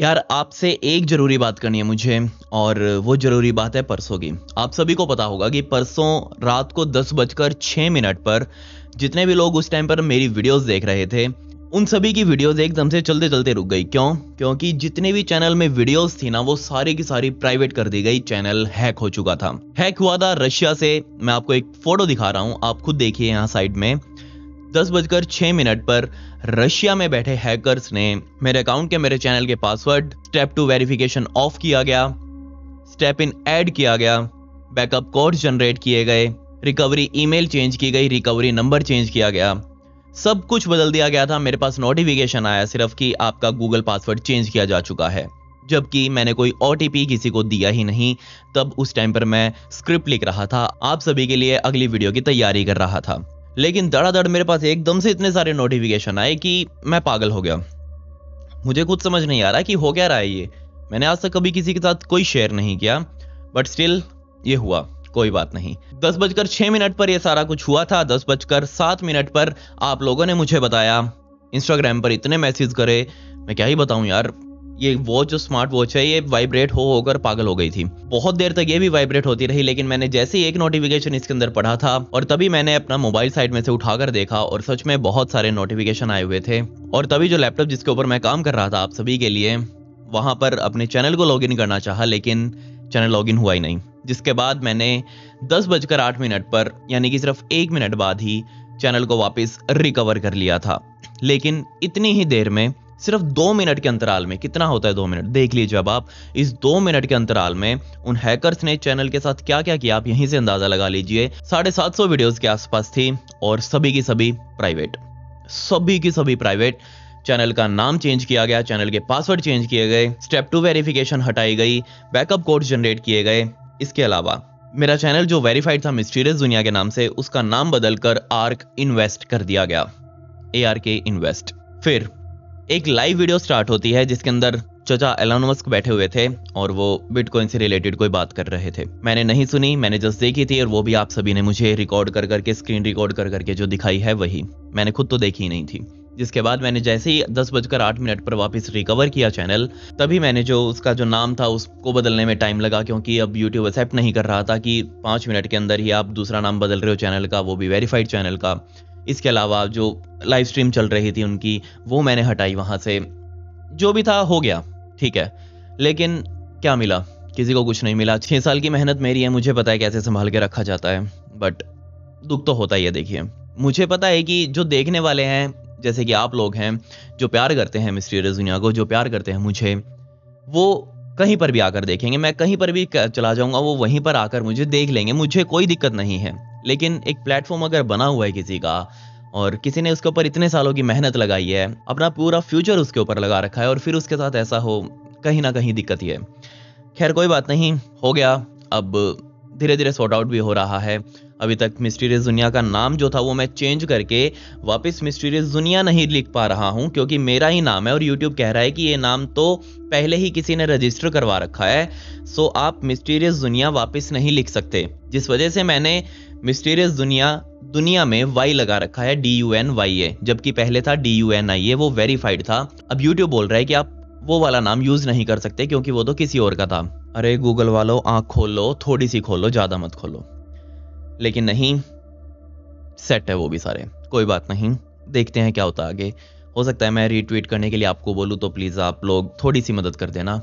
यार आपसे एक ज़रूरी बात करनी है मुझे और वो ज़रूरी बात है परसों की आप सभी को पता होगा कि परसों रात को दस बजकर छ मिनट पर जितने भी लोग उस टाइम पर मेरी वीडियोस देख रहे थे उन सभी की वीडियोस एकदम से चलते चलते रुक गई क्यों क्योंकि जितने भी चैनल में वीडियोस थी ना वो सारी की सारी प्राइवेट कर दी गई चैनल हैक हो चुका था हैक हुआ था रशिया से मैं आपको एक फोटो दिखा रहा हूँ आप खुद देखिए यहाँ साइड में दस बजकर छह मिनट पर रशिया में बैठे हैकर्स ने मेरे अकाउंट के मेरे चैनल के password step two verification off किया गया स्टेप इन ऐड किया गया बैकअप कोड जनरेट किए गए रिकवरी ईमेल चेंज की गई रिकवरी नंबर चेंज किया गया सब कुछ बदल दिया गया था मेरे पास नोटिफिकेशन आया सिर्फ कि आपका गूगल पासवर्ड चेंज किया जा चुका है जबकि मैंने कोई ओ किसी को दिया ही नहीं तब उस टाइम पर मैं स्क्रिप्ट लिख रहा था आप सभी के लिए अगली वीडियो की तैयारी कर रहा था लेकिन धड़ाधड़ मेरे पास एकदम से इतने सारे नोटिफिकेशन आए कि मैं पागल हो गया मुझे कुछ समझ नहीं आ रहा कि हो क्या रहा है ये मैंने आज तक कभी किसी के साथ कोई शेयर नहीं किया बट स्टिल ये हुआ कोई बात नहीं दस बजकर छह मिनट पर यह सारा कुछ हुआ था दस बजकर सात मिनट पर आप लोगों ने मुझे बताया इंस्टाग्राम पर इतने मैसेज करे मैं क्या ही बताऊं यार ये वॉच जो स्मार्ट वॉच है ये वाइब्रेट हो होकर पागल हो गई थी बहुत देर तक ये भी वाइब्रेट होती रही लेकिन मैंने जैसे ही एक नोटिफिकेशन इसके अंदर पढ़ा था और तभी मैंने अपना मोबाइल साइड में से उठाकर देखा और सच में बहुत सारे नोटिफिकेशन आए हुए थे और तभी जो लैपटॉप जिसके ऊपर मैं काम कर रहा था आप सभी के लिए वहाँ पर अपने चैनल को लॉग करना चाह लेकिन चैनल लॉग हुआ ही नहीं जिसके बाद मैंने दस बजकर आठ मिनट पर यानी कि सिर्फ एक मिनट बाद ही चैनल को वापस रिकवर कर लिया था लेकिन इतनी ही देर में सिर्फ दो मिनट के अंतराल में कितना होता है दो मिनट देख लीजिए अब आप इस दो मिनट के अंतराल में उन हैकर्स ने चैनल के साथ क्या क्या किया आप यहीं से अंदाजा लगा लीजिए साढ़े सात सौ वीडियोज के आसपास थी और सभी की सभी प्राइवेट सभी की सभी प्राइवेट चैनल का नाम चेंज किया गया चैनल के पासवर्ड चेंज किए गए स्टेप टू वेरिफिकेशन हटाई गई बैकअप कोड जनरेट किए गए इसके अलावा मेरा चैनल जो वेरीफाइड था मिस्टीरियस दुनिया के नाम से उसका नाम बदलकर आर्क इन्वेस्ट कर दिया गया ए आर के इन्वेस्ट फिर एक लाइव वीडियो स्टार्ट होती है जिसके अंदर चचा एलन मस्क बैठे हुए थे और वो बिटकॉइन से रिलेटेड कोई बात कर रहे थे मैंने नहीं सुनी मैंने जस्ट देखी थी और वो भी आप सभी ने मुझे रिकॉर्ड कर करके स्क्रीन रिकॉर्ड कर करके जो दिखाई है वही मैंने खुद तो देखी नहीं थी जिसके बाद मैंने जैसे ही दस बजकर आठ मिनट पर वापस रिकवर किया चैनल तभी मैंने जो उसका जो नाम था उसको बदलने में टाइम लगा क्योंकि अब यूट्यूब एक्सेप्ट नहीं कर रहा था कि पाँच मिनट के अंदर ही आप दूसरा नाम बदल रहे हो चैनल का वो भी वेरीफाइड चैनल का इसके अलावा जो लाइव स्ट्रीम चल रही थी उनकी वो मैंने हटाई वहाँ से जो भी था हो गया ठीक है लेकिन क्या मिला किसी को कुछ नहीं मिला छः साल की मेहनत मेरी है मुझे पता है कैसे संभाल के रखा जाता है बट दुख तो होता ही है देखिए मुझे पता है कि जो देखने वाले हैं जैसे कि आप लोग हैं जो प्यार करते हैं मिस्टीरियस दुनिया को जो प्यार करते हैं मुझे वो कहीं पर भी आकर देखेंगे मैं कहीं पर भी चला जाऊंगा वो वहीं पर आकर मुझे देख लेंगे मुझे कोई दिक्कत नहीं है लेकिन एक प्लेटफॉर्म अगर बना हुआ है किसी का और किसी ने उसके ऊपर इतने सालों की मेहनत लगाई है अपना पूरा फ्यूचर उसके ऊपर लगा रखा है और फिर उसके साथ ऐसा हो कहीं ना कहीं दिक्कत ही है खैर कोई बात नहीं हो गया अब धीरे धीरे सॉर्ट आउट भी हो रहा है अभी तक मिस्टीरियस दुनिया का नाम जो था वो मैं चेंज करके वापस मिस्टीरियस दुनिया नहीं लिख पा रहा हूँ क्योंकि मेरा ही नाम है और यूट्यूब कह रहा है कि ये नाम तो पहले ही किसी ने रजिस्टर करवा रखा है सो आप मिस्टीरियस दुनिया वापस नहीं लिख सकते जिस वजह से मैंने मिस्टीरियस दुनिया दुनिया में वाई लगा रखा है D U N Y A जबकि पहले था D U N I A वो वेरीफाइड था अब यूट्यूब बोल रहा है कि आप वो वाला नाम यूज नहीं कर सकते क्योंकि वो तो किसी और का था अरे गूगल वालो आंख खोलो थोड़ी सी खोलो ज़्यादा मत खोलो लेकिन नहीं सेट है वो भी सारे कोई बात नहीं देखते हैं क्या होता आगे हो सकता है मैं रीट्वीट करने के लिए आपको बोलूँ तो प्लीज़ आप लोग थोड़ी सी मदद कर देना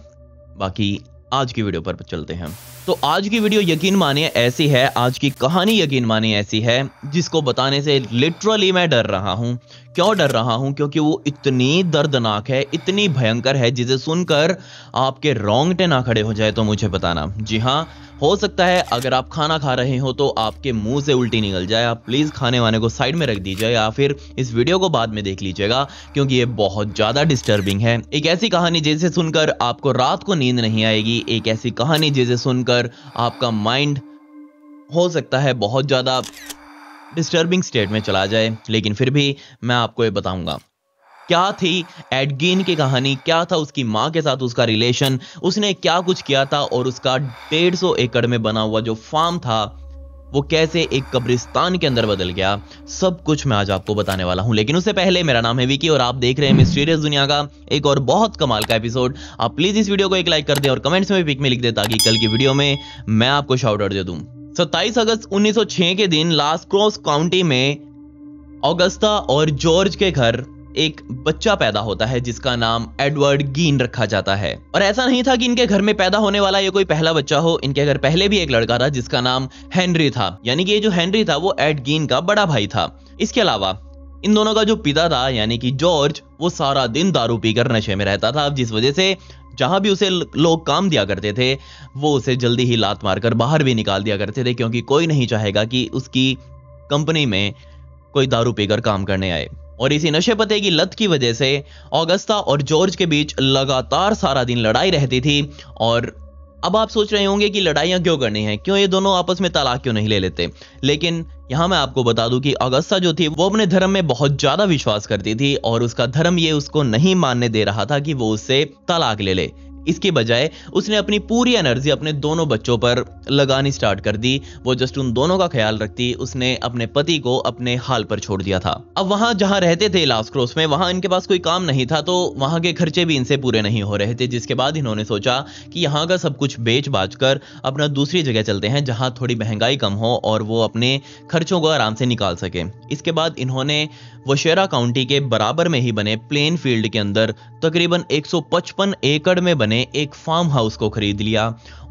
बाकी आज की वीडियो पर चलते हैं तो आज की वीडियो यकीन मानिए ऐसी है आज की कहानी यकीन मानिए ऐसी है जिसको बताने से लिटरली मैं डर रहा हूं क्यों डर रहा हूं क्योंकि वो इतनी दर्दनाक है इतनी भयंकर है जिसे सुनकर आपके रोंगटे ना खड़े हो जाए तो मुझे बताना जी हाँ हो सकता है अगर आप खाना खा रहे हो तो आपके मुंह से उल्टी निकल जाए आप प्लीज़ खाने वाने को साइड में रख दीजिए या फिर इस वीडियो को बाद में देख लीजिएगा क्योंकि ये बहुत ज़्यादा डिस्टर्बिंग है एक ऐसी कहानी जिसे सुनकर आपको रात को नींद नहीं आएगी एक ऐसी कहानी जिसे सुनकर आपका माइंड हो सकता है बहुत ज़्यादा डिस्टर्बिंग स्टेट में चला जाए लेकिन फिर भी मैं आपको ये बताऊंगा क्या थी एडगिन की कहानी क्या था उसकी माँ के साथ उसका रिलेशन उसने क्या कुछ किया था और उसका डेढ़ सौ एकड़ में बना हुआ जो फार्म था वो कैसे एक कब्रिस्तान के अंदर बदल गया सब कुछ मैं आज आपको बताने वाला हूं लेकिन उससे पहले मेरा नाम है विकी और आप देख रहे हैं मिस्टीरियस दुनिया का एक और बहुत कमाल का एपिसोड आप प्लीज इस वीडियो को एक लाइक कर दें और कमेंट्स में पिक में लिख दें ताकि कल की वीडियो में मैं आपको शॉर्ट आउट दे दूं सत्ताईस अगस्त 1906 के दिन लास्ट क्रॉस काउंटी में ऑगस्ता और जॉर्ज के घर एक बच्चा पैदा होता है जिसका नाम एडवर्ड गीन रखा जाता है और ऐसा नहीं था कि इनके घर में पैदा होने वाला ये कोई पहला बच्चा हो इनके घर पहले भी एक लड़का था जिसका नाम हेनरी था यानी कि ये जो हेनरी था वो एड गीन का बड़ा भाई था इसके अलावा इन दोनों का जो पिता था यानी कि जॉर्ज वो सारा दिन दारू पीकर नशे में रहता था जिस वजह से जहां भी उसे लोग काम दिया करते थे वो उसे जल्दी ही लात मारकर बाहर भी निकाल दिया करते थे क्योंकि कोई नहीं चाहेगा कि उसकी कंपनी में कोई दारू पीकर काम करने आए और इसी नशे पते की लत की वजह से ऑगस्ता और जॉर्ज के बीच लगातार सारा दिन लड़ाई रहती थी और अब आप सोच रहे होंगे कि लड़ाइयाँ क्यों करनी है क्यों ये दोनों आपस में तलाक क्यों नहीं ले लेते लेकिन यहाँ मैं आपको बता दूं कि अगस्ता जो थी वो अपने धर्म में बहुत ज़्यादा विश्वास करती थी और उसका धर्म ये उसको नहीं मानने दे रहा था कि वो उससे तलाक ले ले इसके बजाय उसने अपनी पूरी एनर्जी अपने दोनों बच्चों पर लगानी स्टार्ट कर दी वो जस्ट उन दोनों का ख्याल रखती उसने अपने पति को अपने हाल पर छोड़ दिया था अब वहां जहां रहते थे लास्ट क्रॉस में वहां इनके पास कोई काम नहीं था तो वहां के खर्चे भी इनसे पूरे नहीं हो रहे थे जिसके बाद इन्होंने सोचा कि यहाँ का सब कुछ बेच बाच कर अपना दूसरी जगह चलते हैं जहाँ थोड़ी महंगाई कम हो और वो अपने खर्चों को आराम से निकाल सके इसके बाद इन्होंने वशेरा काउंटी के बराबर में ही बने प्लेन फील्ड के अंदर तकरीबन 155 एकड़ में बने ने एक फार्म हाउस को खरीद लिया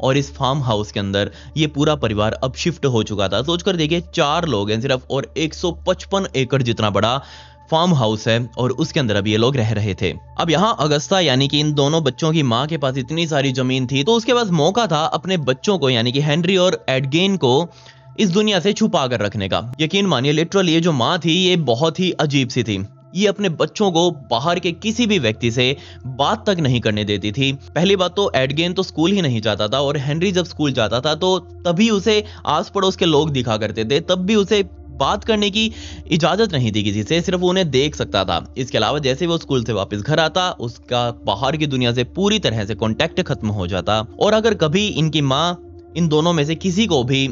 और इस फार्म हाउस के अंदर ये पूरा परिवार अब शिफ्ट हो चुका था सोचकर देखिए चार लोग हैं सिर्फ और 155 एकड़ जितना बड़ा फार्म हाउस है और उसके अंदर अब ये लोग रह रहे थे अब यहाँ अगस्ता यानी कि इन दोनों बच्चों की माँ के पास इतनी सारी जमीन थी तो उसके पास मौका था अपने बच्चों को यानी कि हेनरी और एडगेन को इस दुनिया से छुपा कर रखने का यकीन मानिए लिटरली ये जो माँ थी ये बहुत ही अजीब सी थी ये अपने बच्चों को बाहर के किसी भी व्यक्ति से बात तक नहीं करने देती थी पहली बात तो एडगेन तो स्कूल ही नहीं जाता था और हेनरी जब स्कूल जाता था तो तभी उसे आस पड़ोस के लोग दिखा करते थे तब भी उसे बात करने की इजाज़त नहीं थी किसी से सिर्फ उन्हें देख सकता था इसके अलावा जैसे वो स्कूल से वापस घर आता उसका बाहर की दुनिया से पूरी तरह से कॉन्टेक्ट खत्म हो जाता और अगर कभी इनकी माँ इन दोनों में से किसी को भी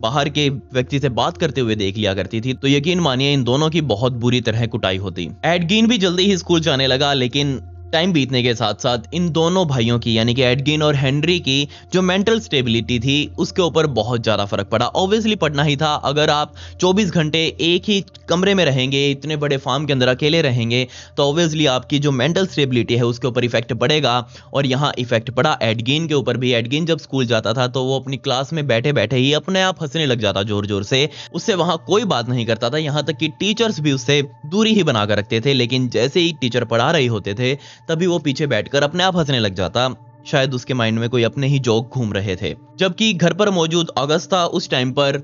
बाहर के व्यक्ति से बात करते हुए देख लिया करती थी तो यकीन मानिए इन दोनों की बहुत बुरी तरह कुटाई होती एडगिन भी जल्दी ही स्कूल जाने लगा लेकिन टाइम बीतने के साथ साथ इन दोनों भाइयों की यानी कि एडगिन और हेनरी की जो मेंटल स्टेबिलिटी थी उसके ऊपर बहुत ज़्यादा फर्क पड़ा ऑब्वियसली पड़ना ही था अगर आप 24 घंटे एक ही कमरे में रहेंगे इतने बड़े फार्म के अंदर अकेले रहेंगे तो ऑब्वियसली आपकी जो मेंटल स्टेबिलिटी है उसके ऊपर इफेक्ट पड़ेगा और यहाँ इफेक्ट पड़ा एडगिन के ऊपर भी एडगिन जब स्कूल जाता था तो वो अपनी क्लास में बैठे बैठे ही अपने आप हंसने लग जाता जोर जोर से उससे वहाँ कोई बात नहीं करता था यहाँ तक कि टीचर्स भी उससे दूरी ही बनाकर रखते थे लेकिन जैसे ही टीचर पढ़ा रहे होते थे तभी वो पीछे बैठकर अपने आप हंसने लग जाता शायद उसके माइंड में कोई अपने ही जोक घूम रहे थे जबकि घर पर मौजूद अगस्ता उस टाइम पर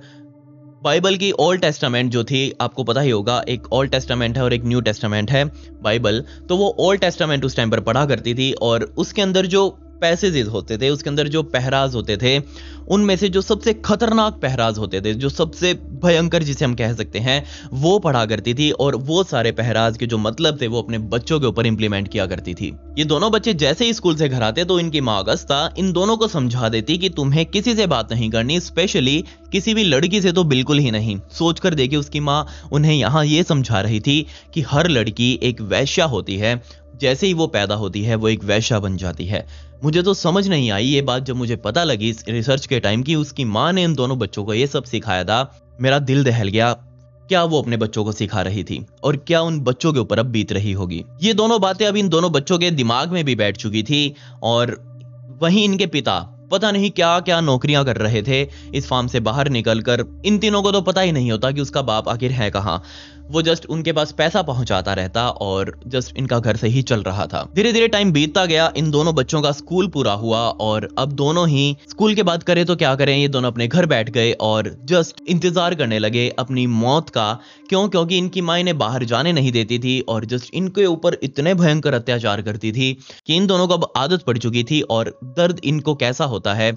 बाइबल की ओल्ड टेस्टामेंट जो थी आपको पता ही होगा एक ओल्ड टेस्टामेंट है और एक न्यू टेस्टामेंट है बाइबल तो वो ओल्ड टेस्टामेंट उस टाइम पर पढ़ा करती थी और उसके अंदर जो पैसेजेस होते थे उसके अंदर जो पहराज होते थे उनमें से जो सबसे खतरनाक पहराज होते थे जो सबसे भयंकर जिसे हम कह सकते हैं वो पढ़ा करती थी और वो सारे पहराज के जो मतलब थे वो अपने बच्चों के ऊपर इंप्लीमेंट किया करती थी ये दोनों बच्चे जैसे ही स्कूल से घर आते तो इनकी माँ अगस्ता इन दोनों को समझा देती कि तुम्हें किसी से बात नहीं करनी स्पेशली किसी भी लड़की से तो बिल्कुल ही नहीं सोचकर देखिए उसकी माँ उन्हें यहाँ ये समझा रही थी कि हर लड़की एक वैश्या होती है जैसे ही वो पैदा होती है वो एक वैश्या बन जाती है मुझे तो समझ नहीं आई ये बात जब मुझे पता लगी इस रिसर्च के टाइम की उसकी माँ ने इन दोनों बच्चों को ये सब सिखाया था मेरा दिल दहल गया क्या वो अपने बच्चों को सिखा रही थी और क्या उन बच्चों के ऊपर अब बीत रही होगी ये दोनों बातें अब इन दोनों बच्चों के दिमाग में भी बैठ चुकी थी और वहीं इनके पिता पता नहीं क्या क्या नौकरियां कर रहे थे इस फार्म से बाहर निकलकर इन तीनों को तो पता ही नहीं होता कि उसका बाप आखिर है कहाँ वो जस्ट उनके पास पैसा पहुंचाता रहता और जस्ट इनका घर से ही चल रहा था धीरे धीरे टाइम बीतता गया इन दोनों बच्चों का स्कूल पूरा हुआ और अब दोनों ही स्कूल के बाद करें तो क्या करें ये दोनों अपने घर बैठ गए और जस्ट इंतजार करने लगे अपनी मौत का क्यों क्योंकि इनकी माँ इन्हें बाहर जाने नहीं देती थी और जस्ट इनके ऊपर इतने भयंकर अत्याचार करती थी कि इन दोनों को अब आदत पड़ चुकी थी और दर्द इनको कैसा होता है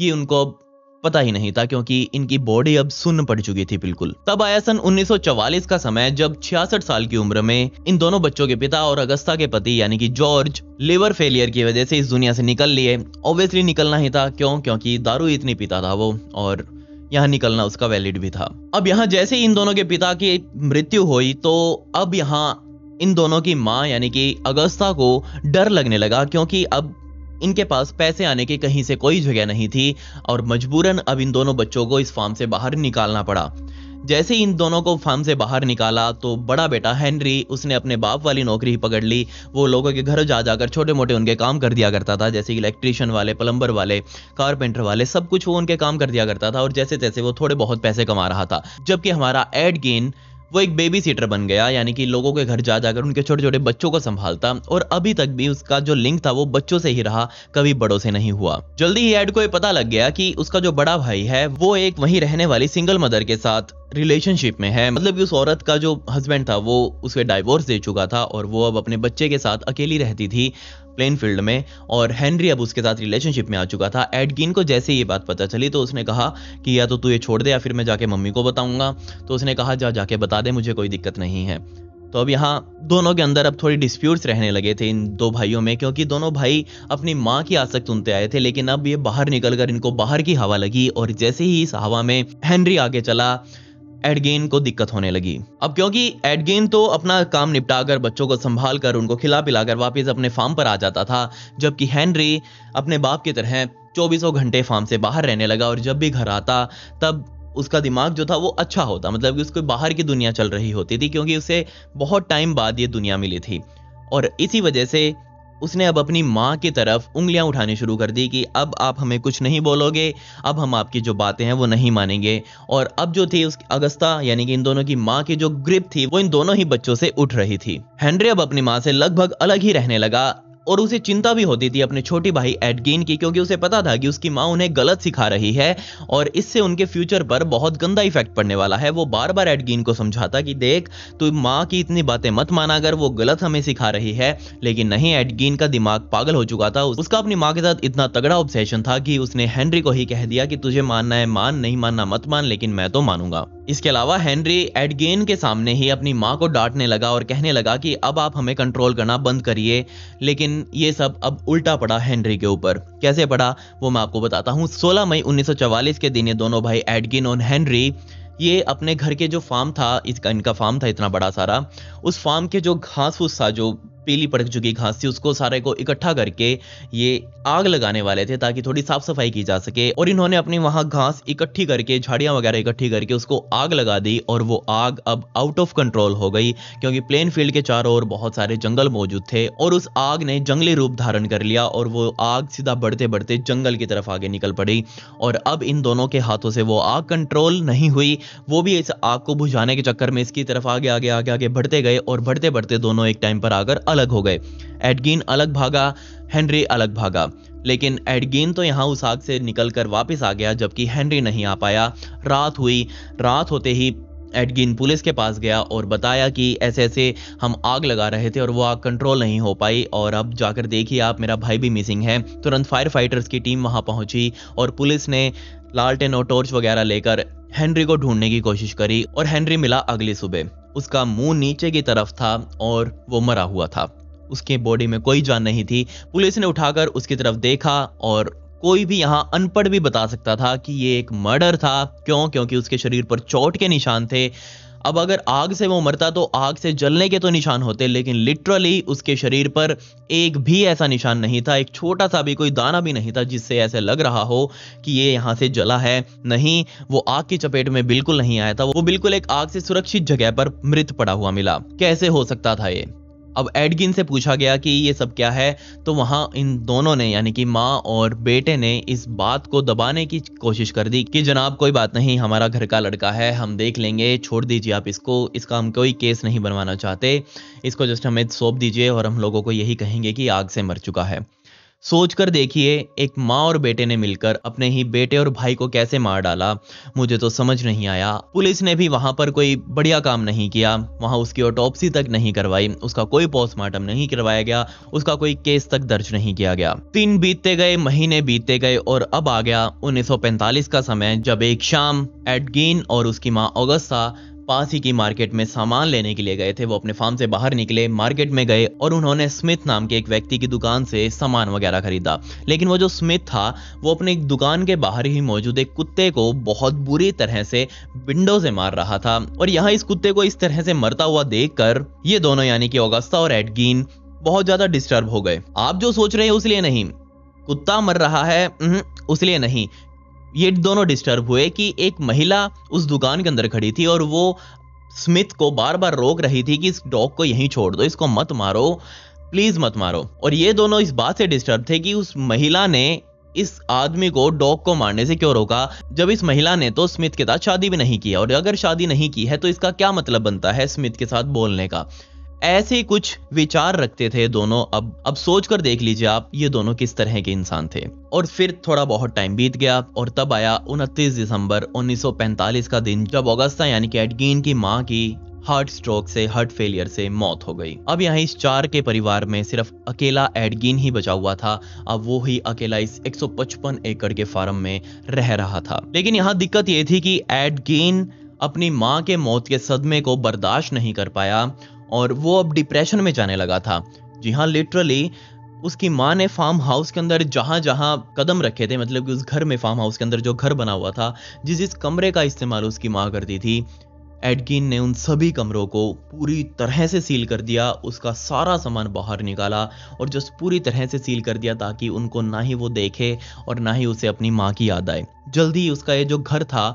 ये उनको अब पता ही नहीं था क्योंकि इनकी बॉडी अब सुन्न पड़ चुकी थी बिल्कुल तब आया सन 1944 का समय जब 66 साल की उम्र में इन दोनों बच्चों के पिता और अगस्ता के पति यानी कि जॉर्ज लिवर फेलियर की वजह से इस दुनिया से निकल लिए ऑब्वियसली निकलना ही था क्यों क्योंकि दारू इतनी पीता था वो और यहाँ निकलना उसका वैलिड भी था अब यहाँ जैसे ही इन दोनों के पिता की मृत्यु हुई तो अब यहाँ इन दोनों की माँ यानी कि अगस्ता को डर लगने लगा क्योंकि अब इनके पास पैसे आने की कहीं से कोई जगह नहीं थी और मजबूरन अब इन दोनों बच्चों को इस फार्म से बाहर निकालना पड़ा जैसे ही इन दोनों को फार्म से बाहर निकाला तो बड़ा बेटा हेनरी उसने अपने बाप वाली नौकरी पकड़ ली वो लोगों के घर जा जाकर छोटे मोटे उनके काम कर दिया करता था जैसे इलेक्ट्रिशियन वाले प्लम्बर वाले कारपेंटर वाले सब कुछ वो उनके काम कर दिया करता था और जैसे तैसे वो थोड़े बहुत पैसे कमा रहा था जबकि हमारा एड गेन वो एक बेबी सीटर बन गया यानी कि लोगों के घर जा जाकर उनके छोटे छोटे बच्चों को संभालता और अभी तक भी उसका जो लिंक था वो बच्चों से ही रहा कभी बड़ों से नहीं हुआ जल्दी ही एड को ये पता लग गया कि उसका जो बड़ा भाई है वो एक वहीं रहने वाली सिंगल मदर के साथ रिलेशनशिप में है मतलब उस औरत का जो हस्बैंड था वो उसे डाइवोर्स दे चुका था और वो अब अपने बच्चे के साथ अकेली रहती थी प्लेन फील्ड में और हेनरी अब उसके साथ रिलेशनशिप में आ चुका था एडगिन को जैसे ये बात पता चली तो उसने कहा कि या तो तू ये छोड़ दे या फिर मैं जाके मम्मी को बताऊंगा तो उसने कहा जा जाके बता दे मुझे कोई दिक्कत नहीं है तो अब यहाँ दोनों के अंदर अब थोड़ी डिस्प्यूट्स रहने लगे थे इन दो भाइयों में क्योंकि दोनों भाई अपनी माँ की आसक्त सुनते आए थे लेकिन अब ये बाहर निकलकर इनको बाहर की हवा लगी और जैसे ही इस हवा में हेनरी आगे चला एडगेन को दिक्कत होने लगी अब क्योंकि एडगेन तो अपना काम निपटाकर बच्चों को संभाल कर उनको खिला पिलाकर वापस अपने फार्म पर आ जाता था जबकि हैनरी अपने बाप की तरह चौबीसों घंटे फार्म से बाहर रहने लगा और जब भी घर आता तब उसका दिमाग जो था वो अच्छा होता मतलब कि उसको बाहर की दुनिया चल रही होती थी क्योंकि उसे बहुत टाइम बाद ये दुनिया मिली थी और इसी वजह से उसने अब अपनी माँ की तरफ उंगलियां उठानी शुरू कर दी कि अब आप हमें कुछ नहीं बोलोगे अब हम आपकी जो बातें हैं वो नहीं मानेंगे और अब जो थी उस अगस्ता यानी कि इन दोनों की माँ की जो ग्रिप थी वो इन दोनों ही बच्चों से उठ रही थी हेनरी अब अपनी माँ से लगभग अलग ही रहने लगा और उसे चिंता भी होती थी अपने छोटे भाई एडगेन की क्योंकि उसे पता था कि उसकी माँ उन्हें गलत सिखा रही है और इससे उनके फ्यूचर पर बहुत गंदा इफेक्ट पड़ने वाला है वो बार बार एडगेन को समझाता कि देख तू माँ की इतनी बातें मत माना अगर वो गलत हमें सिखा रही है लेकिन नहीं एडगेन का दिमाग पागल हो चुका था उसका अपनी माँ के साथ इतना तगड़ा ऑब्सेशन था कि उसने हेनरी को ही कह दिया कि तुझे मानना है मान नहीं मानना मत मान लेकिन मैं तो मानूंगा इसके अलावा हेनरी एडगेन के सामने ही अपनी माँ को डांटने लगा और कहने लगा कि अब आप हमें कंट्रोल करना बंद करिए लेकिन ये सब अब उल्टा पड़ा हेनरी के ऊपर कैसे पड़ा वो मैं आपको बताता हूँ 16 मई 1944 के दिन ये दोनों भाई एडगिन और हेनरी ये अपने घर के जो फार्म था इसका इनका फार्म था इतना बड़ा सारा उस फार्म के जो घास फूस था जो पीली पड़क चुकी घास थी उसको सारे को इकट्ठा करके ये आग लगाने वाले थे ताकि थोड़ी साफ सफाई की जा सके और इन्होंने अपनी वहां घास इकट्ठी करके झाड़ियां वगैरह इकट्ठी करके उसको आग लगा दी और वो आग अब आउट ऑफ कंट्रोल हो गई क्योंकि प्लेन फील्ड के चारों ओर बहुत सारे जंगल मौजूद थे और उस आग ने जंगली रूप धारण कर लिया और वो आग सीधा बढ़ते बढ़ते जंगल की तरफ आगे निकल पड़ी और अब इन दोनों के हाथों से वो आग कंट्रोल नहीं हुई वो भी इस आग को बुझाने के चक्कर में इसकी तरफ आगे आगे आगे आगे बढ़ते गए और बढ़ते बढ़ते दोनों एक टाइम पर आकर अलग हो गए एडगिन अलग भागा हेनरी अलग भागा लेकिन एडगिन तो यहाँ उस आग से निकलकर वापस आ गया जबकि हेनरी नहीं आ पाया रात हुई रात होते ही एडगिन पुलिस के पास गया और बताया कि ऐसे ऐसे हम आग लगा रहे थे और वो आग कंट्रोल नहीं हो पाई और अब जाकर देखिए आप मेरा भाई भी मिसिंग है तुरंत फायर फाइटर्स की टीम वहाँ पहुँची और पुलिस ने लालटेन और टॉर्च वगैरह लेकर हेनरी को ढूंढने की कोशिश करी और हेनरी मिला अगली सुबह उसका मुंह नीचे की तरफ था और वो मरा हुआ था उसके बॉडी में कोई जान नहीं थी पुलिस ने उठाकर उसकी तरफ देखा और कोई भी यहाँ अनपढ़ भी बता सकता था कि ये एक मर्डर था क्यों क्योंकि उसके शरीर पर चोट के निशान थे अब अगर आग से वो मरता तो आग से जलने के तो निशान होते लेकिन लिटरली उसके शरीर पर एक भी ऐसा निशान नहीं था एक छोटा सा भी कोई दाना भी नहीं था जिससे ऐसे लग रहा हो कि ये यहाँ से जला है नहीं वो आग की चपेट में बिल्कुल नहीं आया था वो बिल्कुल एक आग से सुरक्षित जगह पर मृत पड़ा हुआ मिला कैसे हो सकता था ये अब एडगिन से पूछा गया कि ये सब क्या है तो वहाँ इन दोनों ने यानी कि माँ और बेटे ने इस बात को दबाने की कोशिश कर दी कि जनाब कोई बात नहीं हमारा घर का लड़का है हम देख लेंगे छोड़ दीजिए आप इसको इसका हम कोई केस नहीं बनवाना चाहते इसको जस्ट हमें सौंप दीजिए और हम लोगों को यही कहेंगे कि आग से मर चुका है सोचकर देखिए एक माँ और बेटे ने मिलकर अपने ही बेटे और भाई को कैसे मार डाला मुझे तो समझ नहीं आया पुलिस ने भी वहां पर कोई बढ़िया काम नहीं किया वहां उसकी ऑटोपसी तक नहीं करवाई उसका कोई पोस्टमार्टम नहीं करवाया गया उसका कोई केस तक दर्ज नहीं किया गया दिन बीतते गए महीने बीतते गए और अब आ गया उन्नीस का समय जब एक शाम एडगिन और उसकी माँ अगस्ता पास ही की मार्केट में सामान लेने के लिए गए थे वो अपने फार्म से बाहर निकले मार्केट में गए और उन्होंने स्मिथ नाम के एक व्यक्ति की दुकान से सामान वगैरह खरीदा लेकिन वो जो स्मिथ था वो अपने दुकान के बाहर ही मौजूद एक कुत्ते को बहुत बुरी तरह से विंडो से मार रहा था और यहाँ इस कुत्ते को इस तरह से मरता हुआ कर ये दोनों यानी कि ओगस्ता और एडगिन बहुत ज्यादा डिस्टर्ब हो गए आप जो सोच रहे हैं उसलिए नहीं कुत्ता मर रहा है उसलिए नहीं ये दोनों डिस्टर्ब हुए कि एक महिला उस दुकान के अंदर खड़ी थी और वो स्मिथ को बार बार रोक रही थी कि इस डॉग को यहीं छोड़ दो इसको मत मारो प्लीज मत मारो और ये दोनों इस बात से डिस्टर्ब थे कि उस महिला ने इस आदमी को डॉग को मारने से क्यों रोका जब इस महिला ने तो स्मिथ के साथ शादी भी नहीं की और अगर शादी नहीं की है तो इसका क्या मतलब बनता है स्मिथ के साथ बोलने का ऐसे कुछ विचार रखते थे दोनों अब अब सोच कर देख लीजिए आप ये दोनों किस तरह के इंसान थे और फिर थोड़ा बहुत टाइम बीत गया और तब आया 29 दिसंबर 1945 का दिन जब अगस्ता यानी कि एडगीन की माँ की हार्ट स्ट्रोक से हार्ट फेलियर से मौत हो गई अब यहाँ इस चार के परिवार में सिर्फ अकेला एडगिन ही बचा हुआ था अब वो ही अकेला इस 155 एकड़ के फार्म में रह रहा था लेकिन यहाँ दिक्कत ये थी कि एडगिन अपनी माँ के मौत के सदमे को बर्दाश्त नहीं कर पाया और वो अब डिप्रेशन में जाने लगा था जी हाँ लिटरली उसकी माँ ने फार्म हाउस के अंदर जहाँ जहाँ कदम रखे थे मतलब कि उस घर में फार्म हाउस के अंदर जो घर बना हुआ था जिस जिस कमरे का इस्तेमाल उसकी माँ करती थी एडकिन ने उन सभी कमरों को पूरी तरह से सील कर दिया उसका सारा सामान बाहर निकाला और जस्ट पूरी तरह से सील कर दिया ताकि उनको ना ही वो देखे और ना ही उसे अपनी माँ की याद आए जल्दी उसका ये जो घर था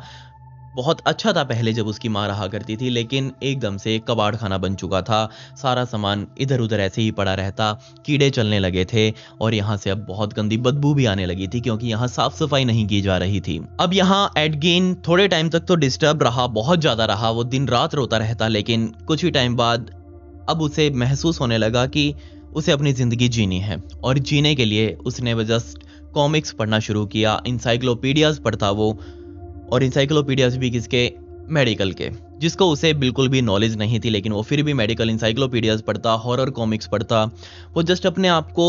बहुत अच्छा था पहले जब उसकी माँ रहा करती थी लेकिन एकदम से कबाड़ खाना बन चुका था सारा सामान इधर उधर ऐसे ही पड़ा रहता कीड़े चलने लगे थे और यहाँ से अब बहुत गंदी बदबू भी आने लगी थी क्योंकि यहाँ साफ सफाई नहीं की जा रही थी अब यहाँ एडगिन थोड़े टाइम तक तो डिस्टर्ब रहा बहुत ज्यादा रहा वो दिन रात रोता रहता लेकिन कुछ ही टाइम बाद अब उसे महसूस होने लगा कि उसे अपनी ज़िंदगी जीनी है और जीने के लिए उसने जस्ट कॉमिक्स पढ़ना शुरू किया इंसाइक्लोपीडियाज पढ़ता वो और इंसाइक्लोपीडियाज भी किसके मेडिकल के जिसको उसे बिल्कुल भी नॉलेज नहीं थी लेकिन वो फिर भी मेडिकल इंसाइक्लोपीडियाज पढ़ता हॉरर कॉमिक्स पढ़ता वो जस्ट अपने आप को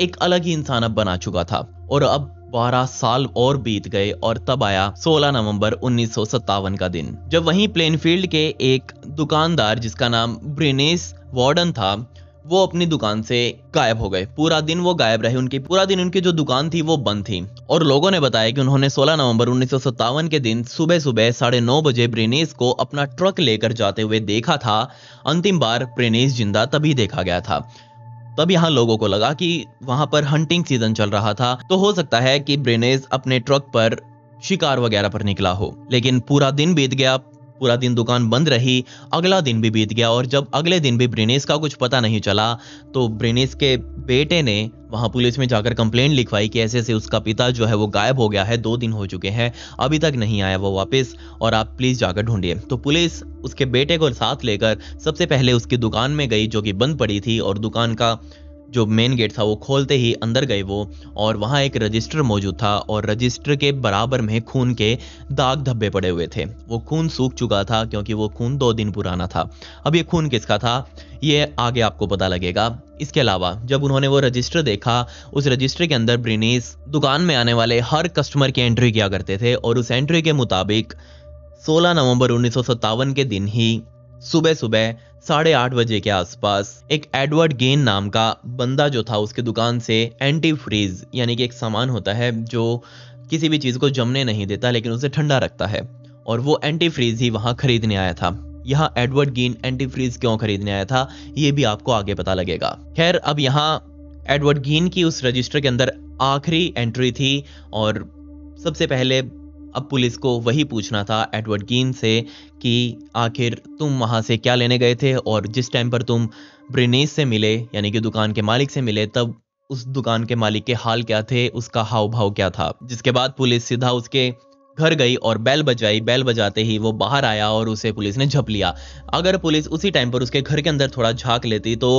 एक अलग ही इंसान अब बना चुका था और अब 12 साल और बीत गए और तब आया 16 नवंबर उन्नीस का दिन जब वहीं प्लेनफील्ड के एक दुकानदार जिसका नाम ब्रिनेस वार्डन था वो अपनी दुकान से गायब हो गए पूरा दिन वो गायब रहे उनकी पूरा दिन उनकी जो दुकान थी वो बंद थी और लोगों ने बताया कि उन्होंने 16 नवंबर उन्नीस के दिन सुबह सुबह साढ़े नौ बजे प्रिनेस को अपना ट्रक लेकर जाते हुए देखा था अंतिम बार प्रिनेस जिंदा तभी देखा गया था तब यहाँ लोगों को लगा कि वहां पर हंटिंग सीजन चल रहा था तो हो सकता है कि ब्रेनेज अपने ट्रक पर शिकार वगैरह पर निकला हो लेकिन पूरा दिन बीत गया पूरा दिन दुकान बंद रही अगला दिन भी बीत गया और जब अगले दिन भी ब्रिनेस का कुछ पता नहीं चला तो ब्रिनेस के बेटे ने वहां पुलिस में जाकर कंप्लेंट लिखवाई कि ऐसे ऐसे उसका पिता जो है वो गायब हो गया है दो दिन हो चुके हैं अभी तक नहीं आया वो वापस और आप प्लीज़ जाकर ढूंढिए तो पुलिस उसके बेटे को साथ लेकर सबसे पहले उसकी दुकान में गई जो कि बंद पड़ी थी और दुकान का जो मेन गेट था वो खोलते ही अंदर गए वो और वहाँ एक रजिस्टर मौजूद था और रजिस्टर के बराबर में खून के दाग धब्बे पड़े हुए थे वो खून सूख चुका था क्योंकि वो खून दो दिन पुराना था अब ये खून किसका था ये आगे आपको पता लगेगा इसके अलावा जब उन्होंने वो रजिस्टर देखा उस रजिस्टर के अंदर ब्रिनीस दुकान में आने वाले हर कस्टमर की एंट्री किया करते थे और उस एंट्री के मुताबिक 16 नवंबर उन्नीस के दिन ही सुबह सुबह साढ़े आठ बजे के आसपास एक एडवर्ड गेन नाम का बंदा जो था उसके दुकान से एंटी फ्रीज यानी कि एक सामान होता है जो किसी भी चीज़ को जमने नहीं देता लेकिन उसे ठंडा रखता है और वो एंटी फ्रीज ही वहाँ खरीदने आया था यहाँ एडवर्ड गेन एंटी फ्रीज क्यों खरीदने आया था ये भी आपको आगे पता लगेगा खैर अब यहाँ एडवर्ड गेन की उस रजिस्टर के अंदर आखिरी एंट्री थी और सबसे पहले अब पुलिस को वही पूछना था एडवर्ड गीन से कि आखिर तुम वहाँ से क्या लेने गए थे और जिस टाइम पर तुम ब्रिनेस से मिले यानी कि दुकान के मालिक से मिले तब उस दुकान के मालिक के हाल क्या थे उसका हाव भाव क्या था जिसके बाद पुलिस सीधा उसके घर गई और बैल बजाई बैल बजाते ही वो बाहर आया और उसे पुलिस ने झप लिया अगर पुलिस उसी टाइम पर उसके घर के अंदर थोड़ा झांक लेती तो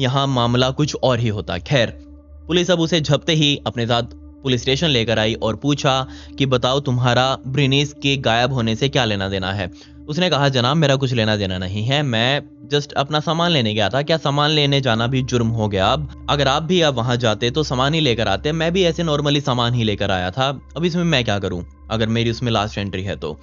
यहाँ मामला कुछ और ही होता खैर पुलिस अब उसे झपते ही अपने साथ पुलिस स्टेशन लेकर आई और पूछा कि बताओ तुम्हारा ब्रिनिस के गायब होने से क्या लेना देना है उसने कहा जनाब मेरा कुछ लेना देना नहीं है मैं जस्ट अपना सामान लेने गया था क्या सामान लेने जाना भी जुर्म हो गया अब अगर आप भी अब वहां जाते तो सामान ही लेकर आते मैं भी ऐसे नॉर्मली सामान ही लेकर आया था अब इसमें मैं क्या करूं अगर मेरी उसमें लास्ट एंट्री है तो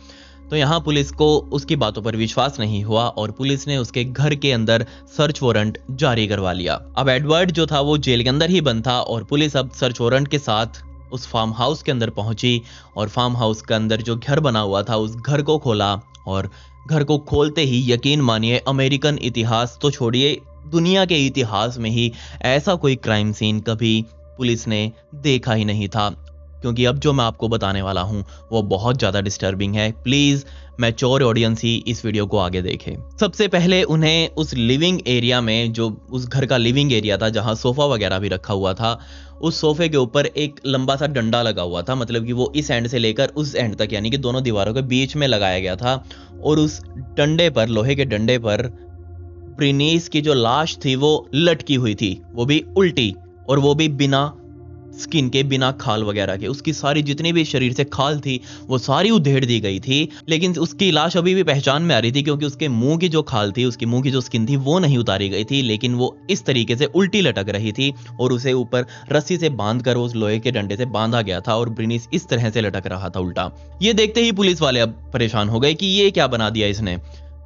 तो यहाँ पुलिस को उसकी बातों पर विश्वास नहीं हुआ और पुलिस ने उसके घर के अंदर सर्च वारंट जारी करवा लिया अब एडवर्ड जो था वो जेल के अंदर ही बंद था और पुलिस अब सर्च वारंट के साथ उस फार्म हाउस के अंदर पहुंची और फार्म हाउस के अंदर जो घर बना हुआ था उस घर को खोला और घर को खोलते ही यकीन मानिए अमेरिकन इतिहास तो छोड़िए दुनिया के इतिहास में ही ऐसा कोई क्राइम सीन कभी पुलिस ने देखा ही नहीं था क्योंकि अब जो मैं आपको बताने वाला हूँ वो बहुत ज़्यादा डिस्टर्बिंग है प्लीज़ मैं चोर ऑडियंस ही इस वीडियो को आगे देखे सबसे पहले उन्हें उस लिविंग एरिया में जो उस घर का लिविंग एरिया था जहाँ सोफ़ा वगैरह भी रखा हुआ था उस सोफे के ऊपर एक लंबा सा डंडा लगा हुआ था मतलब कि वो इस एंड से लेकर उस एंड तक यानी कि दोनों दीवारों के बीच में लगाया गया था और उस डंडे पर लोहे के डंडे पर प्रिनीस की जो लाश थी वो लटकी हुई थी वो भी उल्टी और वो भी बिना स्किन के बिना खाल वगैरह के उसकी सारी जितनी भी शरीर से खाल थी वो सारी उधेड़ दी गई थी लेकिन उसकी लाश अभी भी पहचान में आ रही थी क्योंकि उसके मुंह की जो खाल थी उसकी मुंह की जो स्किन थी वो नहीं उतारी गई थी लेकिन वो इस तरीके से उल्टी लटक रही थी और उसे ऊपर रस्सी से बांध कर उस लोहे के डंडे से बांधा गया था और ब्रिनिस इस तरह से लटक रहा था उल्टा ये देखते ही पुलिस वाले अब परेशान हो गए कि ये क्या बना दिया इसने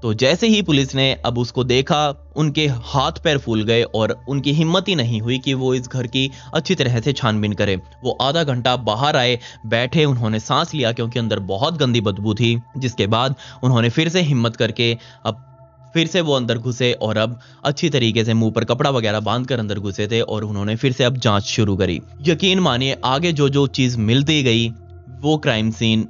तो जैसे ही पुलिस ने अब उसको देखा उनके हाथ पैर फूल गए और उनकी हिम्मत ही नहीं हुई कि वो इस घर की अच्छी तरह से छानबीन करें वो आधा घंटा बाहर आए बैठे उन्होंने सांस लिया क्योंकि अंदर बहुत गंदी बदबू थी जिसके बाद उन्होंने फिर से हिम्मत करके अब फिर से वो अंदर घुसे और अब अच्छी तरीके से मुंह पर कपड़ा वगैरह बांध कर अंदर घुसे थे और उन्होंने फिर से अब जांच शुरू करी यकीन मानिए आगे जो जो चीज़ मिलती गई वो क्राइम सीन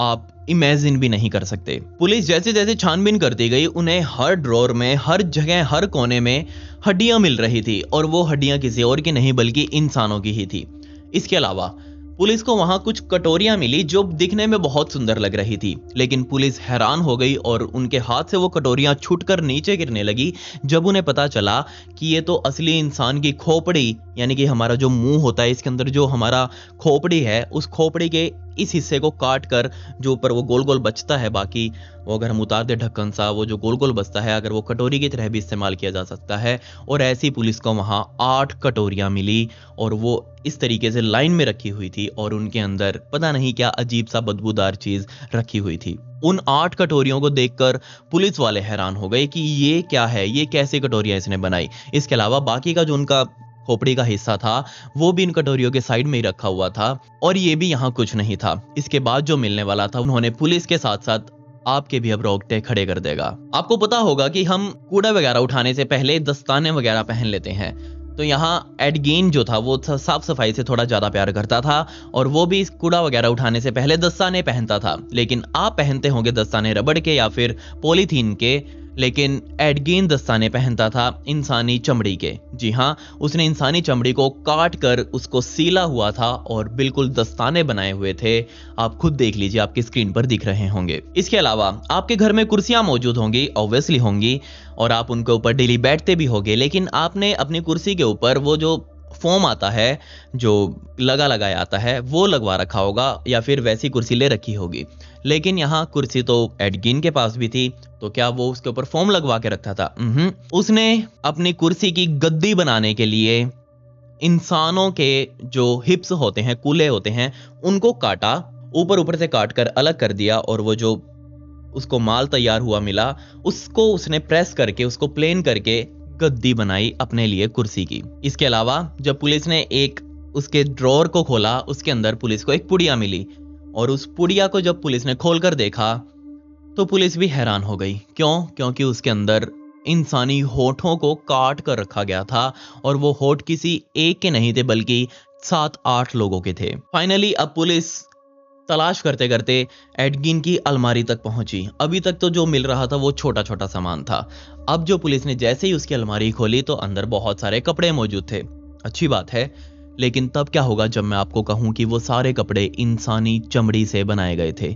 आप इमेजिन भी नहीं कर सकते पुलिस जैसे जैसे छानबीन करती गई उन्हें हर ड्रॉर में हर जगह हर कोने में हड्डियां मिल रही थी और वो हड्डियां किसी और की नहीं बल्कि इंसानों की ही थी इसके अलावा पुलिस को वहां कुछ कटोरियां मिली जो दिखने में बहुत सुंदर लग रही थी लेकिन पुलिस हैरान हो गई और उनके हाथ से वो कटोरियां छूटकर नीचे गिरने लगी जब उन्हें पता चला कि ये तो असली इंसान की खोपड़ी यानी कि हमारा जो मुंह होता है इसके अंदर जो हमारा खोपड़ी है उस खोपड़ी के इस हिस्से को काट कर जो ऊपर वो गोल गोल बचता है बाकी वो अगर हम उतार दें ढक्कन सा वो जो गोल गोल बचता है अगर वो कटोरी की तरह भी इस्तेमाल किया जा सकता है और ऐसी पुलिस को वहाँ आठ कटोरियाँ मिली और वो इस तरीके से लाइन में रखी हुई थी और उनके अंदर पता नहीं क्या अजीब सा बदबूदार चीज़ रखी हुई थी उन आठ कटोरियों को देखकर पुलिस वाले हैरान हो गए कि ये क्या है ये कैसे कटोरियां इसने बनाई इसके अलावा बाकी का जो उनका खोपड़ी का हिस्सा था वो भी इन कटोरियों के साइड में ही रखा हुआ था और ये भी यहाँ कुछ नहीं था इसके बाद जो मिलने वाला था उन्होंने पुलिस के साथ साथ आपके भी अब रोकटे खड़े कर देगा आपको पता होगा कि हम कूड़ा वगैरह उठाने से पहले दस्ताने वगैरह पहन लेते हैं तो यहाँ एडगेन जो था वो साफ सफाई से थोड़ा ज़्यादा प्यार करता था और वो भी कूड़ा वगैरह उठाने से पहले दस्ताने पहनता था लेकिन आप पहनते होंगे दस्ताने रबड़ के या फिर पॉलीथीन के लेकिन एडगेन दस्ताने पहनता था इंसानी चमड़ी के जी हाँ उसने इंसानी चमड़ी को काट कर उसको सीला हुआ था और बिल्कुल दस्ताने बनाए हुए थे आप खुद देख लीजिए आपकी स्क्रीन पर दिख रहे होंगे इसके अलावा आपके घर में कुर्सियां मौजूद होंगी ऑब्वियसली होंगी और आप उनके ऊपर डेली बैठते भी होंगे लेकिन आपने अपनी कुर्सी के ऊपर वो जो फोम आता है जो लगा लगाया आता है वो लगवा रखा होगा या फिर वैसी कुर्सी ले रखी होगी लेकिन यहाँ कुर्सी तो एडगिन के पास भी थी तो क्या वो उसके ऊपर फॉर्म लगवा के रखता था उसने अपनी कुर्सी की गद्दी बनाने के लिए इंसानों के जो हिप्स होते हैं कूले होते हैं उनको काटा ऊपर ऊपर से काट कर अलग कर दिया और वो जो उसको माल तैयार हुआ मिला उसको उसने प्रेस करके उसको प्लेन करके गद्दी बनाई अपने लिए कुर्सी की इसके अलावा जब पुलिस ने एक उसके ड्रॉर को खोला उसके अंदर पुलिस को एक पुड़िया मिली और उस पुड़िया को जब पुलिस ने खोलकर देखा तो पुलिस भी हैरान हो गई क्यों क्योंकि उसके अंदर इंसानी होठों को काट कर रखा गया था और वो होठ किसी एक के नहीं थे बल्कि सात आठ लोगों के थे फाइनली अब पुलिस तलाश करते करते एडगिन की अलमारी तक पहुंची अभी तक तो जो मिल रहा था वो छोटा छोटा सामान था अब जो पुलिस ने जैसे ही उसकी अलमारी खोली तो अंदर बहुत सारे कपड़े मौजूद थे अच्छी बात है लेकिन तब क्या होगा जब मैं आपको कहूं कि वो सारे कपड़े इंसानी चमड़ी से बनाए गए थे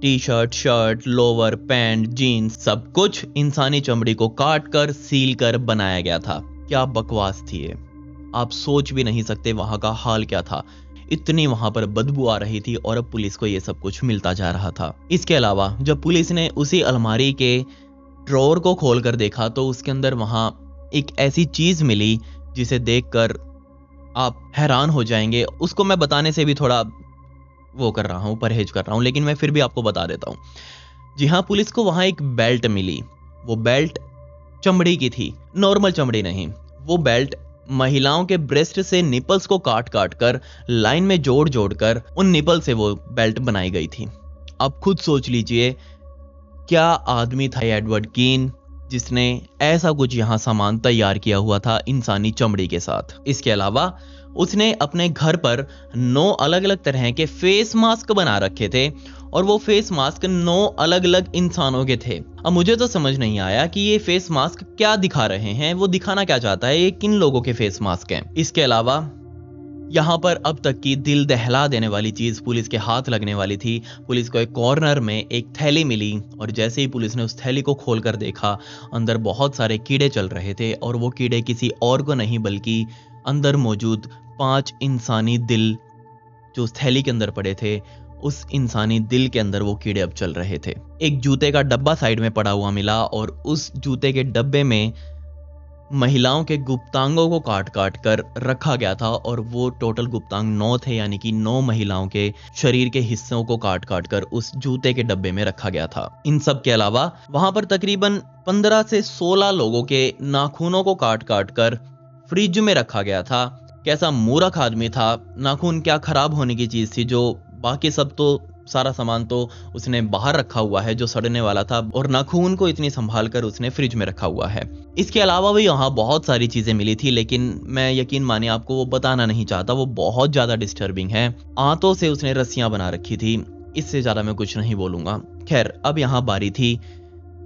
T shirt shirt lower pant jeans सब कुछ इंसानी चमड़ी को काट कर सील कर बनाया गया था क्या बकवास थी ये आप सोच भी नहीं सकते वहां का हाल क्या था इतनी वहां पर बदबू आ रही थी और अब पुलिस को ये सब कुछ मिलता जा रहा था इसके अलावा जब पुलिस ने उसी अलमारी के ड्रोर को खोलकर देखा तो उसके अंदर वहां एक ऐसी चीज मिली जिसे देखकर आप हैरान हो जाएंगे उसको मैं बताने से भी थोड़ा वो कर रहा हूँ परहेज कर रहा हूँ लेकिन मैं फिर भी आपको बता देता हूँ जी हाँ पुलिस को वहाँ एक बेल्ट मिली वो बेल्ट चमड़ी की थी नॉर्मल चमड़ी नहीं वो बेल्ट महिलाओं के ब्रेस्ट से निपल्स को काट काट कर लाइन में जोड़ जोड़ कर उन निपल से वो बेल्ट बनाई गई थी आप खुद सोच लीजिए क्या आदमी था एडवर्ड कीन जिसने ऐसा कुछ यहाँ सामान तैयार किया हुआ था इंसानी चमड़ी के साथ इसके अलावा उसने अपने घर पर नौ अलग अलग तरह के फेस मास्क बना रखे थे और वो फेस मास्क नौ अलग अलग इंसानों के थे अब मुझे तो समझ नहीं आया कि ये फेस मास्क क्या दिखा रहे हैं वो दिखाना क्या चाहता है ये किन लोगों के फेस मास्क हैं इसके अलावा यहां पर अब तक की दिल दहला देने वाली चीज पुलिस के हाथ लगने वाली थी पुलिस को एक कॉर्नर में एक थैली मिली और जैसे ही पुलिस ने उस थैली को खोलकर देखा अंदर बहुत सारे कीड़े चल रहे थे और वो कीड़े किसी और को नहीं बल्कि अंदर मौजूद पांच इंसानी दिल जो उस थैली के अंदर पड़े थे उस इंसानी दिल के अंदर वो कीड़े अब चल रहे थे एक जूते का डब्बा साइड में पड़ा हुआ मिला और उस जूते के डब्बे में महिलाओं के गुप्तांगों को काट काट कर रखा गया था और वो टोटल गुप्तांग नौ थे यानी कि नौ महिलाओं के शरीर के हिस्सों को काट काट कर उस जूते के डब्बे में रखा गया था इन सब के अलावा वहां पर तकरीबन पंद्रह से सोलह लोगों के नाखूनों को काट काट कर फ्रिज में रखा गया था कैसा मूरख आदमी था नाखून क्या खराब होने की चीज थी जो बाकी सब तो सारा सामान तो उसने बाहर रखा हुआ है जो सड़ने वाला था और नाखून को इतनी संभाल कर उसने फ्रिज में रखा हुआ है इसके अलावा भी यहाँ बहुत सारी चीज़ें मिली थी लेकिन मैं यकीन माने आपको वो बताना नहीं चाहता वो बहुत ज़्यादा डिस्टर्बिंग है आंतों से उसने रस्सियां बना रखी थी इससे ज़्यादा मैं कुछ नहीं बोलूंगा खैर अब यहाँ बारी थी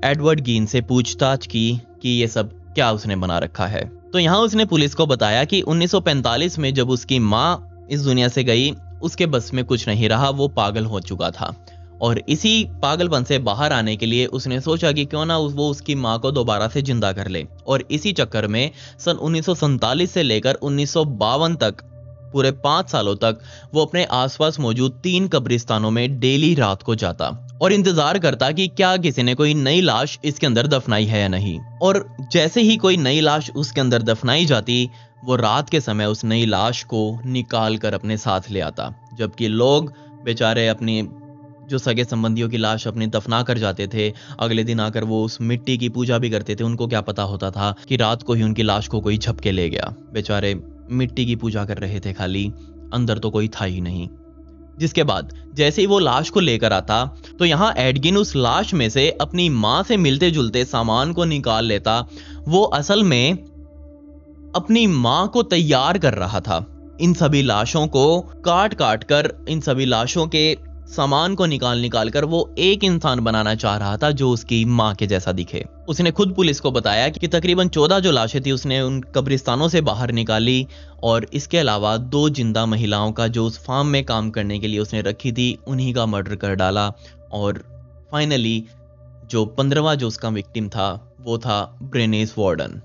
एडवर्ड गीन से पूछताछ की कि ये सब क्या उसने बना रखा है तो यहाँ उसने पुलिस को बताया कि 1945 में जब उसकी माँ इस दुनिया से गई उसके बस में कुछ नहीं रहा वो पागल हो चुका था और इसी पागलपन से बाहर आने के लिए उसने सोचा कि क्यों ना वो उसकी माँ को दोबारा से जिंदा कर ले और इसी चक्कर में सन उन्नीस से लेकर उन्नीस तक पूरे पांच सालों तक वो अपने आसपास मौजूद तीन कब्रिस्तानों में डेली रात को जाता और इंतजार करता कि क्या किसी ने कोई नई लाश इसके अंदर दफनाई है या नहीं और जैसे ही कोई नई लाश उसके अंदर दफनाई जाती वो रात के समय उस नई लाश को निकाल कर अपने साथ ले आता जबकि लोग बेचारे अपनी जो सगे संबंधियों की लाश अपनी दफना कर जाते थे अगले दिन आकर वो उस मिट्टी की पूजा भी करते थे उनको क्या पता होता था कि रात को ही उनकी लाश को कोई छप ले गया बेचारे मिट्टी की पूजा कर रहे थे खाली अंदर तो कोई था ही नहीं जिसके बाद जैसे ही वो लाश को लेकर आता तो यहाँ एडगिन उस लाश में से अपनी माँ से मिलते जुलते सामान को निकाल लेता वो असल में अपनी मां को तैयार कर रहा था इन सभी लाशों को काट काट कर इन सभी लाशों के सामान को निकाल निकाल कर वो एक इंसान बनाना चाह रहा था जो उसकी माँ के जैसा दिखे उसने खुद पुलिस को बताया कि तकरीबन चौदह जो लाशें थी उसने उन कब्रिस्तानों से बाहर निकाली और इसके अलावा दो जिंदा महिलाओं का जो उस फार्म में काम करने के लिए उसने रखी थी उन्हीं का मर्डर कर डाला और फाइनली जो पंद्रवा जो उसका विक्टिम था वो था ब्रेनेस वार्डन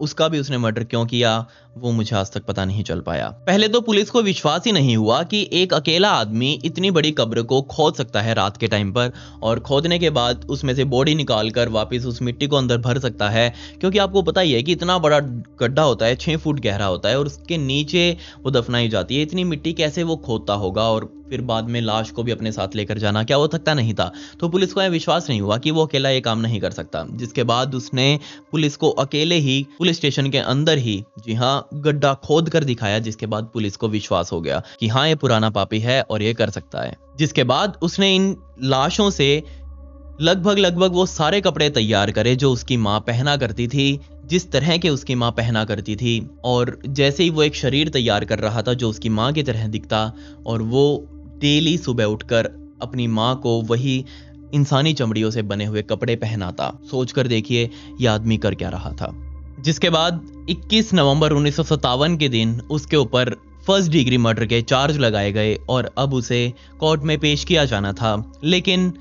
उसका भी उसने मर्डर क्यों किया वो मुझे आज तक पता नहीं चल पाया पहले तो पुलिस को विश्वास ही नहीं हुआ कि एक अकेला आदमी इतनी बड़ी कब्र को खोद सकता है रात के टाइम पर और खोदने के बाद उसमें से बॉडी निकाल कर वापिस उस मिट्टी को अंदर भर सकता है क्योंकि आपको पता ही है कि इतना बड़ा गड्ढा होता है छः फुट गहरा होता है और उसके नीचे वो दफनाई जाती है इतनी मिट्टी कैसे वो खोदता होगा और फिर बाद में लाश को भी अपने साथ लेकर जाना क्या वो थकता नहीं था तो पुलिस को यह विश्वास नहीं हुआ कि वो अकेला ये काम नहीं कर सकता जिसके बाद उसने पुलिस को अकेले ही पुलिस स्टेशन के अंदर ही जी हाँ गड्ढा खोद कर दिखाया जिसके बाद पुलिस को विश्वास हो गया कि हाँ ये पुराना पापी है और ये कर सकता है जिसके बाद उसने इन लाशों से लगभग लगभग वो सारे कपड़े तैयार करे जो उसकी माँ पहना करती थी जिस तरह के उसकी माँ पहना करती थी और जैसे ही वो एक शरीर तैयार कर रहा था जो उसकी माँ की तरह दिखता और वो डेली सुबह उठकर अपनी माँ को वही इंसानी चमड़ियों से बने हुए कपड़े पहनाता सोच कर देखिए यह आदमी कर क्या रहा था जिसके बाद 21 नवंबर उन्नीस के दिन उसके ऊपर फर्स्ट डिग्री मर्डर के चार्ज लगाए गए और अब उसे कोर्ट में पेश किया जाना था लेकिन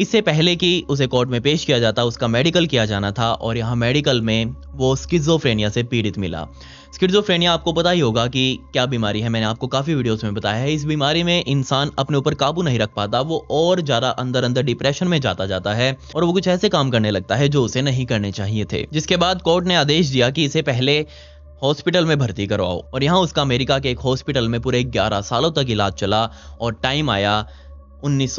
इससे पहले कि उसे कोर्ट में पेश किया जाता उसका मेडिकल किया जाना था और यहाँ मेडिकल में वो स्किजोफ्रेनिया से पीड़ित मिला स्किजोफ्रेनिया आपको पता ही होगा कि क्या बीमारी है मैंने आपको काफ़ी वीडियोस में बताया है इस बीमारी में इंसान अपने ऊपर काबू नहीं रख पाता वो और ज़्यादा अंदर अंदर डिप्रेशन में जाता जाता है और वो कुछ ऐसे काम करने लगता है जो उसे नहीं करने चाहिए थे जिसके बाद कोर्ट ने आदेश दिया कि इसे पहले हॉस्पिटल में भर्ती करवाओ और यहाँ उसका अमेरिका के एक हॉस्पिटल में पूरे 11 सालों तक इलाज चला और टाइम आया उन्नीस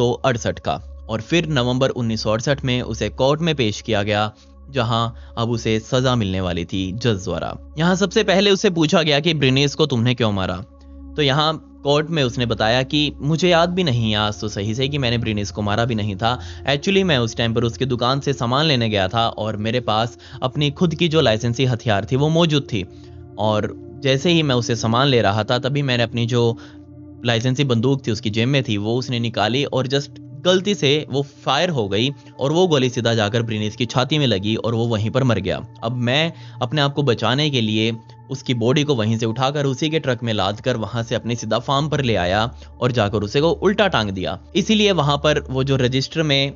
का और फिर नवंबर उन्नीस में उसे कोर्ट में पेश किया गया जहां अब उसे सजा मिलने वाली थी जज द्वारा यहां सबसे पहले उसे पूछा गया कि ब्रिनेस को तुमने क्यों मारा तो यहाँ कोर्ट में उसने बताया कि मुझे याद भी नहीं आज तो सही से कि मैंने ब्रिनेस को मारा भी नहीं था एक्चुअली मैं उस टाइम पर उसकी दुकान से सामान लेने गया था और मेरे पास अपनी खुद की जो लाइसेंसी हथियार थी वो मौजूद थी और जैसे ही मैं उसे सामान ले रहा था तभी मैंने अपनी जो लाइसेंसी बंदूक थी उसकी जेब में थी वो उसने निकाली और जस्ट गलती से वो फायर हो गई और वो गोली सीधा जाकर ब्रिनेस की छाती में लगी और वो वहीं पर मर गया अब मैं अपने आप को बचाने के लिए उसकी बॉडी को वहीं से उठाकर उसी के ट्रक में लाद कर वहां से अपने सीधा फार्म पर ले आया और जाकर उसे को उल्टा टांग दिया इसीलिए वहां पर वो जो रजिस्टर में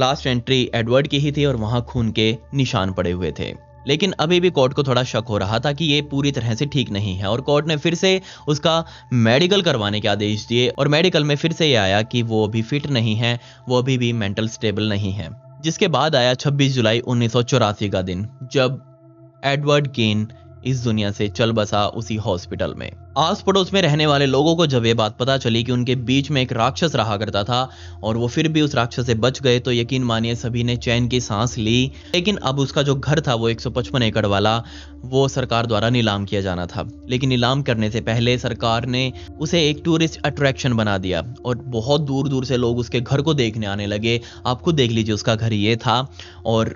लास्ट एंट्री एडवर्ड की ही थी और वहां खून के निशान पड़े हुए थे लेकिन अभी भी कोर्ट को थोड़ा शक हो रहा था कि ये पूरी तरह से ठीक नहीं है और कोर्ट ने फिर से उसका मेडिकल करवाने के आदेश दिए और मेडिकल में फिर से ये आया कि वो अभी फिट नहीं है वो अभी भी मेंटल स्टेबल नहीं है जिसके बाद आया 26 जुलाई उन्नीस का दिन जब एडवर्ड गेन इस दुनिया से चल बसा उसी हॉस्पिटल में आस पड़ोस में रहने वाले लोगों को जब ये बात पता चली कि उनके बीच में एक राक्षस रहा करता था और वो फिर भी उस राक्षस से बच गए तो यकीन मानिए सभी ने चैन की सांस ली लेकिन अब उसका जो घर था वो 155 एकड़ वाला वो सरकार द्वारा नीलाम किया जाना था लेकिन नीलाम करने से पहले सरकार ने उसे एक टूरिस्ट अट्रैक्शन बना दिया और बहुत दूर दूर से लोग उसके घर को देखने आने लगे आप खुद देख लीजिए उसका घर ये था और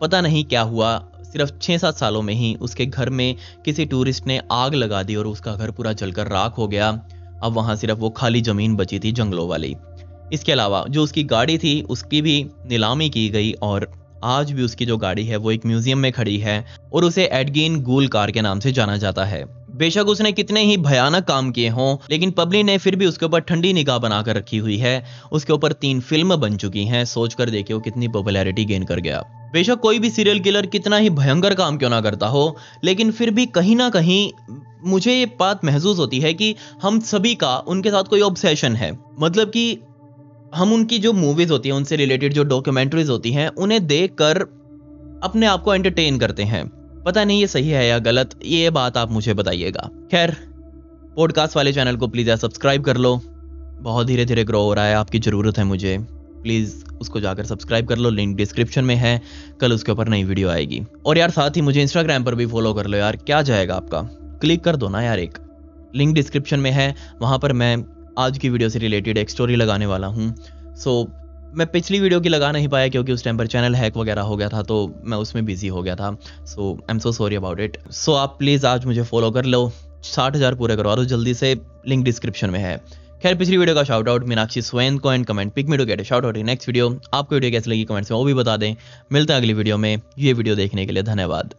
पता नहीं क्या हुआ सिर्फ छः सात सालों में ही उसके घर में किसी टूरिस्ट ने आग लगा दी और उसका घर पूरा जलकर राख हो गया अब वहाँ सिर्फ वो खाली जमीन बची थी जंगलों वाली इसके अलावा जो उसकी गाड़ी थी उसकी भी नीलामी की गई और आज भी उसकी जो गाड़ी है वो एक म्यूजियम में खड़ी है और उसे एडगिन गूल कार के नाम से जाना जाता है बेशक उसने कितने ही भयानक काम किए हों लेकिन पब्लिक ने फिर भी उसके ऊपर ठंडी निगाह बनाकर रखी हुई है उसके ऊपर तीन फिल्म बन चुकी हैं सोचकर देखे वो कितनी पॉपुलैरिटी गेन कर गया बेशक कोई भी सीरियल किलर कितना ही भयंकर काम क्यों ना करता हो लेकिन फिर भी कहीं ना कहीं मुझे ये बात महसूस होती है कि हम सभी का उनके साथ कोई ऑब्सेशन है मतलब कि हम उनकी जो मूवीज़ होती हैं उनसे रिलेटेड जो डॉक्यूमेंट्रीज होती हैं उन्हें देख कर अपने आप को एंटरटेन करते हैं पता नहीं ये सही है या गलत ये बात आप मुझे बताइएगा खैर पॉडकास्ट वाले चैनल को प्लीज़ यार सब्सक्राइब कर लो बहुत धीरे धीरे ग्रो हो रहा है आपकी ज़रूरत है मुझे प्लीज़ उसको जाकर सब्सक्राइब कर लो लिंक डिस्क्रिप्शन में है कल उसके ऊपर नई वीडियो आएगी और यार साथ ही मुझे इंस्टाग्राम पर भी फॉलो कर लो यार क्या जाएगा आपका क्लिक कर दो ना यार एक लिंक डिस्क्रिप्शन में है वहाँ पर मैं आज की वीडियो से रिलेटेड एक स्टोरी लगाने वाला हूँ सो मैं पिछली वीडियो की लगा नहीं पाया क्योंकि उस टाइम पर चैनल हैक वगैरह हो गया था तो मैं उसमें बिजी हो गया था so I am so sorry about it so आप प्लीज़ आज मुझे फॉलो कर लो साठ हज़ार पूरे करवा दो जल्दी से लिंक डिस्क्रिप्शन में है खैर पिछली वीडियो का शाउट आउट मीनाक्षी स्वयं को and comment pick me to get shout out next video आपको वीडियो कैसे लगी कमेंट्स में वो भी बता दें मिलते हैं अगली वीडियो में ये वीडियो देखने के लिए धन्यवाद